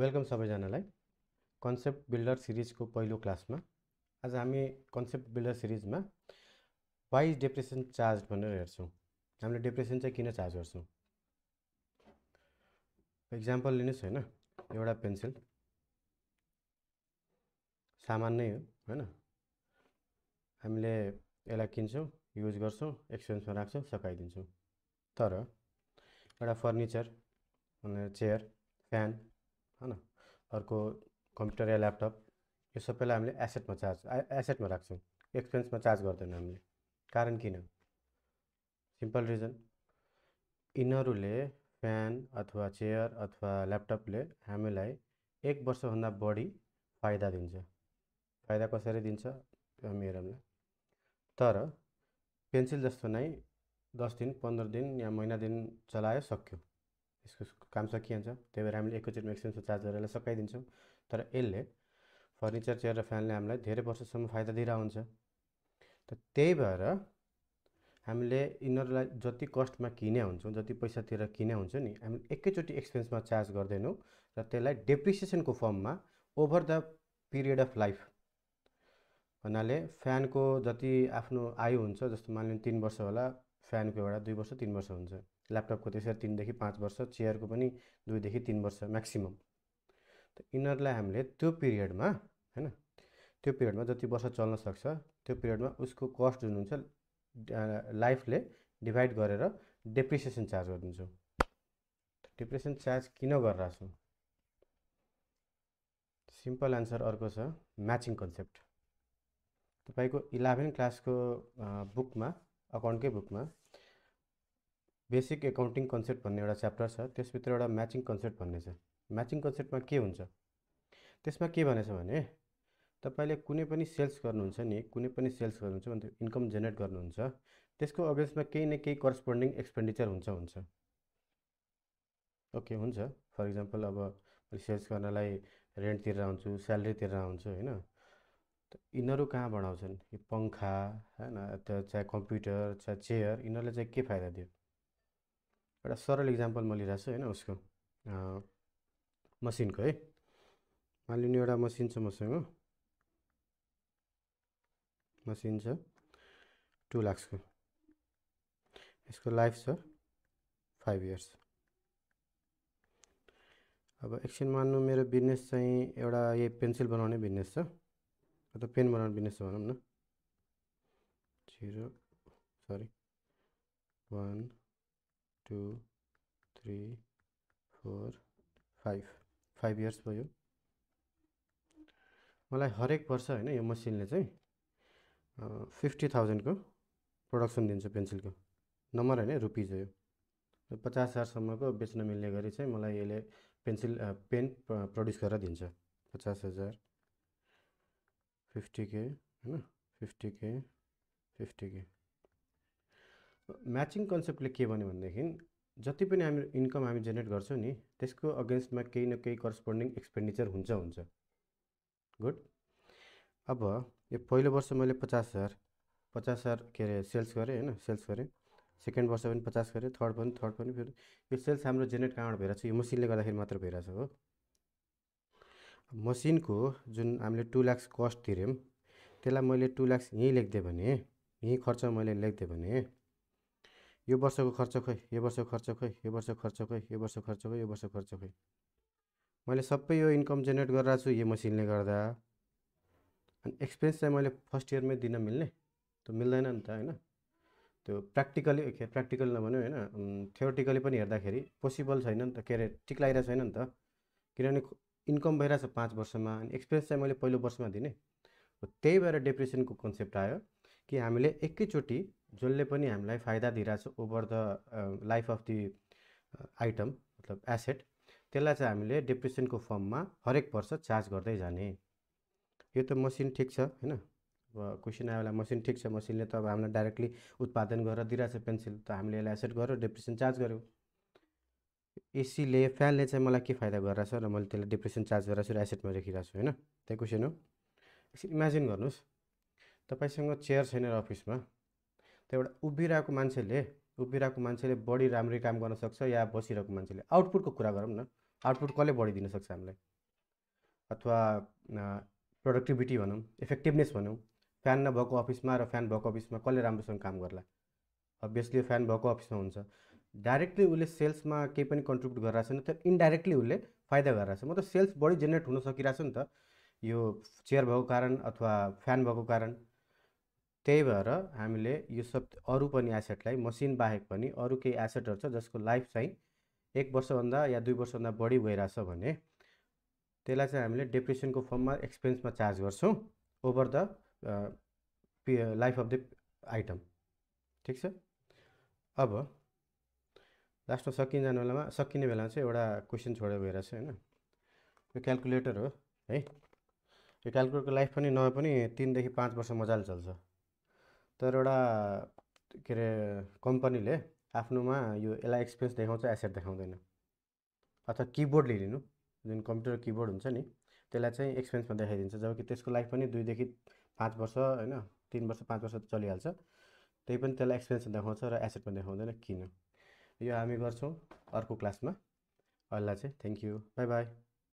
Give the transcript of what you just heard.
welcome सबैजनालाई concept builder सिरिजको पहिलो क्लासमा आज हामी कन्सेप्ट बिल्डर सिरिजमा वाइ डेप्रेसन चार्ज भनेर हेर्छौँ हामीले डिप्रेसन चाहिँ किन चार्ज गर्छौँ इक्जाम्पल लिनुहोस् होइन एउटा पेन्सिल सामान नै हो होइन हामीले यसलाई किन्छौँ युज गर्छौँ एक्सपेन्समा राख्छौँ सकाइदिन्छौँ तर एउटा फर्निचर चेयर फ्यान होइन अर्को कम्प्युटर या ल्यापटप यो सबैलाई हामीले एसेटमा चार्ज एसेटमा राख्छौँ एक्सपेन्समा चार्ज गर्दैनौँ हामीले कारण किन सिम्पल रिजन यिनीहरूले फ्यान अथवा चेयर अथवा ल्यापटपले हामीलाई एक वर्षभन्दा बढी फाइदा दिन्छ फाइदा कसरी दिन्छ हामी हेरौँला तर पेन्सिल जस्तो नै दस दिन पन्ध्र दिन या महिना दिन चलायो सक्यो काम सकिहाल्छ त्यही भएर हामीले एकैचोटि एक्सटेन्सन चार्ज गरेर सकाइदिन्छौँ तर यसले फर्निचर चेयर र फ्यानले हामीलाई धेरै वर्षसम्म फाइदा दिइरहेको हुन्छ त त्यही भएर हामीले यिनीहरूलाई जति कस्टमा किने हुन्छौँ जति पैसातिर किने हुन्छ नि हामी एकैचोटि एक्सपेन्समा चार्ज गर्दैनौँ र त्यसलाई डेप्रिसिएसनको फर्ममा over the period of life भन्नाले फ्यानको जति आफ्नो आयु हुन्छ जस्तो मान्यो तिन वर्ष होला फ्यानको एउटा दुई वर्ष तिन वर्ष हुन्छ ल्यापटपको त्यसरी तिनदेखि पाँच वर्ष चेयरको पनि दुईदेखि तिन वर्ष म्याक्सिमम् त यिनीहरूलाई हामीले त्यो पिरियडमा होइन त्यो पिरियडमा जति वर्ष चल्न सक्छ त्यो पिरियडमा उसको कस्ट जुन हुन्छ लाइफले डिभाइड गरेर डेप्रिसिएसन चार्ज गरिदिन्छौँ डिप्रेसन चार्ज किन गरिरहेछौँ सिम्पल एन्सर अर्को छ म्याचिङ कन्सेप्ट तपाईँको इलेभेन क्लासको बुकमा अकाउन्टकै बुकमा बेसिक एकाउन्टिङ कन्सेप्ट भन्ने एउटा च्याप्टर छ त्यसभित्र एउटा म्याचिङ कन्सेप्ट भन्ने छ म्याचिङ कन्सेप्टमा के हुन्छ त्यसमा के भनेछ भने तपाईँले कुनै पनि सेल्स गर्नुहुन्छ नि कुनै पनि सेल्स गर्नुहुन्छ भने इन्कम जेनेरेट गर्नुहुन्छ त्यसको अगेन्स्टमा केही न केही करस्पोन्डिङ एक्सपेन्डिचर हुन्छ हुन्छ ओके हुन्छ फर इक्जाम्पल अब सेल्स गर्नलाई रेन्ट तिरेर आउँछु स्यालेरी तिरेर आउँछु होइन यिनीहरू कहाँ बनाउँछन् यो पङ्खा होइन चाहे कम्प्युटर चाहे चेयर यिनीहरूले चाहिँ के फाइदा दियो एउटा सरल इक्जाम्पल म लिइरहेको छु होइन उसको मसिनको है मानिलिनु एउटा मसिन छ मसँग मसिन छ टु लाक्सको यसको लाइफ छ फाइभ इयर्स अब एकछिन मान्नु मेरो बिजनेस चाहिँ एउटा यही पेन्सिल बनाउने बिजनेस छ अथवा पेन बनाउने बिजनेस छ भनौँ न zero sorry one two three four five five years भयो मलाई हरेक वर्ष होइन यो मसिनले चाहिँ फिफ्टी थाउजन्डको प्रडक्सन दिन्छ पेन्सिलको नम्बर होइन रुपिज हो यो पचास हजारसम्मको बेच्न मिल्ने गरी चाहिँ मलाई यसले पेन्सिल पेन प्रड्युस गरेर दिन्छ पचास हजार फिफ्टी के होइन फिफ्टी के फिफ्टी के म्याचिङ कन्सेप्टले के भन्यो भनेदेखि जति पनि हामी इन्कम हामी जेनेरेट गर्छौँ नि त्यसको अगेन्स्टमा केही न केही करस्पोन्डिङ एक्सपेन्डिचर हुन्छ हुन्छ गुड अब यो पहिलो वर्ष मैले पचास हजार पचास हजार के अरे सेल्स गरेँ होइन सेल्स गरेँ सेकेन्ड वर्ष पनि पचास गरेँ थर्ड पनि थर्ड पनि फेरि यो सेल्स हाम्रो जेनेरेट कहाँबाट भइरहेको छ यो मसिनले गर्दाखेरि मात्र भइरहेछ हो मसिनको जुन हामीले टु ल्याक्स कस्ट तिर्यौँ त्यसलाई मैले टु ल्याक्स यहीँ लेखिदिएँ भने यहीँ खर्च मैले लेखिदिएँ भने यो वर्षको खर्च खोइ यो वर्षको खर्च खोइ यो वर्षको खर्च खोइ यो वर्षको खर्च खोइ यो वर्षको खर्च खोइ मैले सबै यो इन्कम जेनेरेट गरिरहेको छु यो मसिनले गर्दा अनि एक्सपिरियन्स चाहिँ मैले फर्स्ट इयरमै दिन मिल्ने त मिल्दैन नि त होइन त्यो प्र्याक्टिकली प्र्याक्टिकल नभन्यो होइन थ्योरिटिकली पनि हेर्दाखेरि पोसिबल छैन नि त के अरे टिक छैन नि त किनभने इन्कम भइरहेछ पाँच वर्षमा अनि एक्सपिरियन्स चाहिँ मैले पहिलो वर्षमा दिने त्यही भएर डिप्रेसनको कन्सेप्ट आयो कि हामीले एकैचोटि जसले पनि हामीलाई फाइदा दिइरहेछ over the life of the item मतलब एसेट त्यसलाई चाहिँ हामीले डेप्रेसनको फर्ममा हरेक वर्ष चार्ज गर्दै जाने यो त मसिन ठिक छ होइन अब क्वेसन आयो होला मसिन ठिक छ मसिनले त अब हामीलाई डाइरेक्टली उत्पादन गरेर दिइरहेछ पेन्सिल त हामीले यसलाई एसेट गर्यो डिप्रेसन चार्ज गऱ्यौँ एसीले फ्यानले चाहिँ मलाई के फाइदा गरिरहेछ र मैले त्यसलाई डिप्रेसन चार्ज गरेर छु र एसेटमा देखिरहेको छु होइन त्यही क्वेसन हो एकछिन इमेजिन गर्नुहोस् तपाईँसँग चेयर छैन र अफिसमा त्यहाँबाट उभिरहेको मान्छेले उभिरहेको मान्छेले बढी राम्ररी काम गर्न सक्छ या बसिरहेको मान्छेले आउटपुटको कुरा गरौँ न आउटपुट कसले बढी दिन सक्छ हामीलाई अथवा प्रोडक्टिभिटी भनौँ इफेक्टिभनेस भनौँ फ्यान नभएको अफिसमा र फ्यान भएको अफिसमा कसले राम्रोसँग काम गर्ला अभियसली फ्यान भएको अफिसमा हुन्छ डाइरेक्टली उसले सेल्समा केही पनि कन्ट्रिब्युट गरिरहेको छैन तर इन्डाइरेक्टली उसले फाइदा गरिरहेछ मतलब सेल्स बढी जेनेरेट हुन सकिरहेछ नि त यो चेयर भएको कारण अथवा फ्यान भएको कारण त्यही भएर हामीले यो सब अरू पनि एसेटलाई मसिन बाहेक पनि अरू केही एसेटहरू छ जसको लाइफ चाहिँ एक वर्षभन्दा या दुई वर्षभन्दा बढी भइरहेछ भने त्यसलाई चाहिँ हामीले डेप्रेसनको फर्ममा एक्सपेन्समा चार्ज गर्छौँ over the life of the item ठिक छ अब लास्टमा सकिन जाने बेलामा सकिने बेलामा चाहिँ एउटा क्वेसन छोडेर गइरहेछ होइन यो क्यालकुलेटर हो है यो क्यालकुलेटरको लाइफ पनि नभए पनि तिनदेखि पाँच वर्ष मजाले चल्छ तर एउटा के अरे कम्पनीले आफ्नोमा यो यसलाई एक्सपिरियन्स देखाउँछ एसेट देखाउँदैन अथवा किबोर्ड लिइदिनु जुन कम्प्युटर किबोर्ड हुन्छ नि त्यसलाई चाहिँ एक्सपिरियन्समा देखाइदिन्छ जबकि त्यसको लाइफ पनि दुईदेखि पाँच वर्ष होइन तिन वर्ष पाँच वर्ष चलिहाल्छ त्यही पनि त्यसलाई एक्सपिरियन्समा देखाउँछ र एसेटमा देखाउँदैन किन यो हामी गर्छौँ अर्को क्लासमा अहिले चाहिँ थ्याङ्क यू बाई बाई